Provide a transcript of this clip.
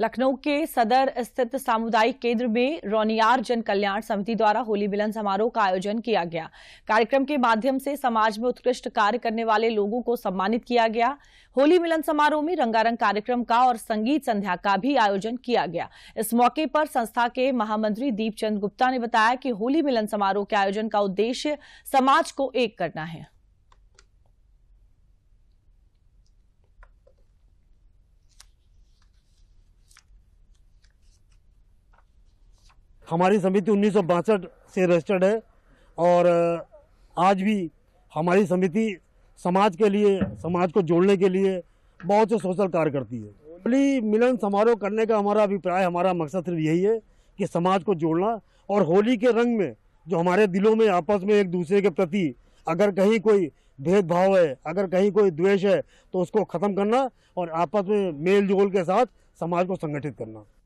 लखनऊ के सदर स्थित सामुदायिक केंद्र में रौनियार जन कल्याण समिति द्वारा होली मिलन समारोह का आयोजन किया गया कार्यक्रम के माध्यम से समाज में उत्कृष्ट कार्य करने वाले लोगों को सम्मानित किया गया होली मिलन समारोह में रंगारंग कार्यक्रम का और संगीत संध्या का भी आयोजन किया गया इस मौके पर संस्था के महामंत्री दीपचंद गुप्ता ने बताया कि होली मिलन समारोह के आयोजन का उद्देश्य समाज को एक करना है हमारी समिति उन्नीस से रजिस्टर्ड है और आज भी हमारी समिति समाज के लिए समाज को जोड़ने के लिए बहुत से सोशल कार्य करती है होली मिलन समारोह करने का हमारा अभिप्राय हमारा मकसद सिर्फ यही है कि समाज को जोड़ना और होली के रंग में जो हमारे दिलों में आपस में एक दूसरे के प्रति अगर कहीं कोई भेदभाव है अगर कहीं कोई द्वेष है तो उसको ख़त्म करना और आपस में मेल जोल के साथ समाज को संगठित करना